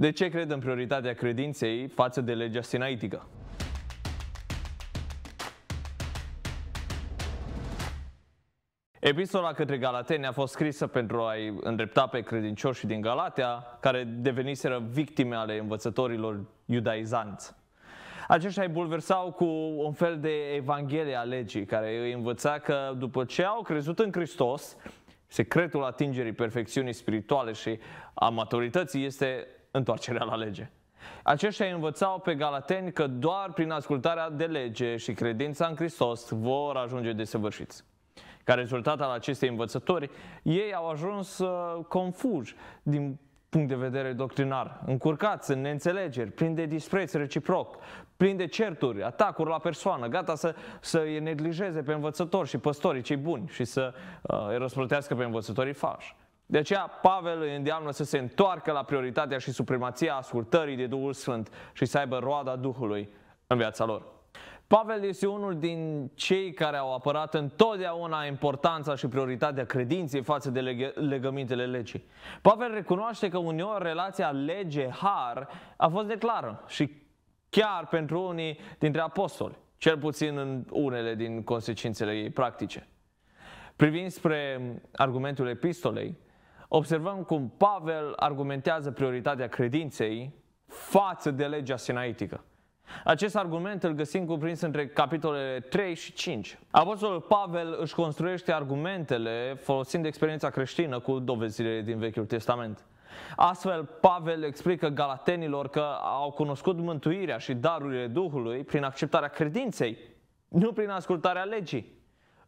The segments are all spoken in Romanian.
De ce cred în prioritatea credinței față de legea sinaitică? Epistola către Galateni a fost scrisă pentru a-i îndrepta pe credincioșii din Galatea, care deveniseră victime ale învățătorilor iudaizanți. Aceștia îi bulversau cu un fel de evanghelie a legii, care îi învăța că după ce au crezut în Hristos, secretul atingerii perfecțiunii spirituale și a maturității este întoarcerea la lege. Aceștia învățau pe galateni că doar prin ascultarea de lege și credința în Hristos vor ajunge desăvârșiți. Ca rezultat al acestei învățători, ei au ajuns uh, confuși din punct de vedere doctrinar, încurcați în neînțelegeri, plini de dispreț reciproc, plini de certuri, atacuri la persoană, gata să, să îi neglijeze pe învățători și păstorii cei buni și să uh, îi răsplătească pe învățătorii falși. De aceea Pavel îi îndeamnă să se întoarcă la prioritatea și supremația ascultării de Duhul Sfânt și să aibă roada Duhului în viața lor. Pavel este unul din cei care au apărat întotdeauna importanța și prioritatea credinței față de leg- legămintele legii. Pavel recunoaște că uneori relația lege-har a fost declară și chiar pentru unii dintre apostoli, cel puțin în unele din consecințele ei practice. Privind spre argumentul epistolei, observăm cum Pavel argumentează prioritatea credinței față de legea sinaitică. Acest argument îl găsim cuprins între capitolele 3 și 5. Apostolul Pavel își construiește argumentele folosind experiența creștină cu dovezile din Vechiul Testament. Astfel, Pavel explică galatenilor că au cunoscut mântuirea și darurile Duhului prin acceptarea credinței, nu prin ascultarea legii,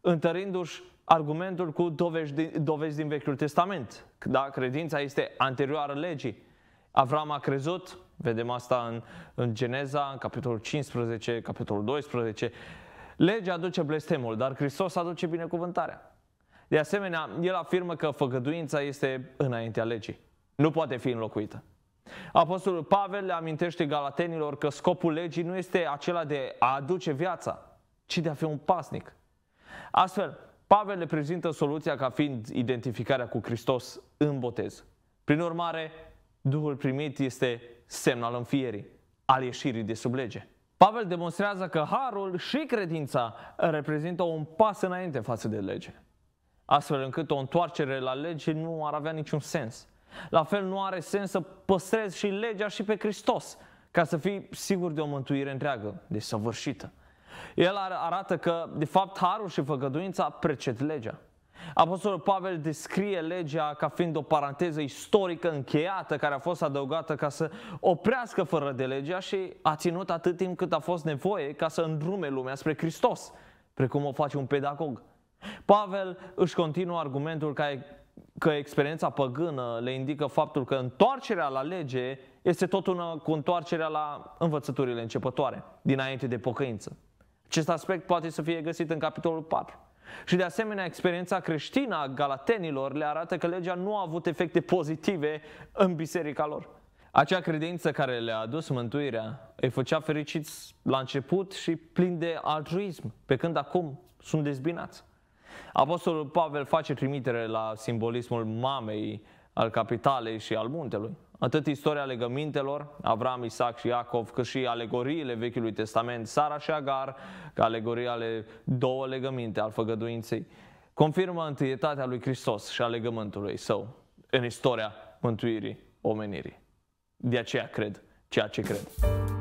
întărindu-și argumentul cu dovezi din, dovezi din Vechiul Testament. Da? Credința este anterioară legii. Avram a crezut, vedem asta în, în Geneza, în capitolul 15, capitolul 12. Legea aduce blestemul, dar Hristos aduce binecuvântarea. De asemenea, el afirmă că făgăduința este înaintea legii. Nu poate fi înlocuită. Apostolul Pavel le amintește galatenilor că scopul legii nu este acela de a aduce viața, ci de a fi un pasnic. Astfel, Pavel le prezintă soluția ca fiind identificarea cu Hristos în botez. Prin urmare, Duhul primit este semn al înfierii, al ieșirii de sub lege. Pavel demonstrează că harul și credința reprezintă un pas înainte față de lege, astfel încât o întoarcere la lege nu ar avea niciun sens. La fel nu are sens să păstrezi și legea și pe Hristos, ca să fii sigur de o mântuire întreagă, săvârșită. El arată că, de fapt, harul și făgăduința preced legea. Apostolul Pavel descrie legea ca fiind o paranteză istorică încheiată care a fost adăugată ca să oprească fără de legea și a ținut atât timp cât a fost nevoie ca să îndrume lumea spre Hristos, precum o face un pedagog. Pavel își continuă argumentul că, că experiența păgână le indică faptul că întoarcerea la lege este tot una cu întoarcerea la învățăturile începătoare, dinainte de pocăință. Acest aspect poate să fie găsit în capitolul 4. Și de asemenea, experiența creștină a galatenilor le arată că legea nu a avut efecte pozitive în biserica lor. Acea credință care le-a adus mântuirea îi făcea fericiți la început și plin de altruism, pe când acum sunt dezbinați. Apostolul Pavel face trimitere la simbolismul mamei, al capitalei și al muntelui. Atât istoria legămintelor, Avram, Isaac și Iacov, cât și alegoriile Vechiului Testament, Sara și Agar, ca alegoria ale două legăminte al făgăduinței, confirmă întâietatea lui Hristos și a legământului său în istoria mântuirii omenirii. De aceea cred ceea ce cred.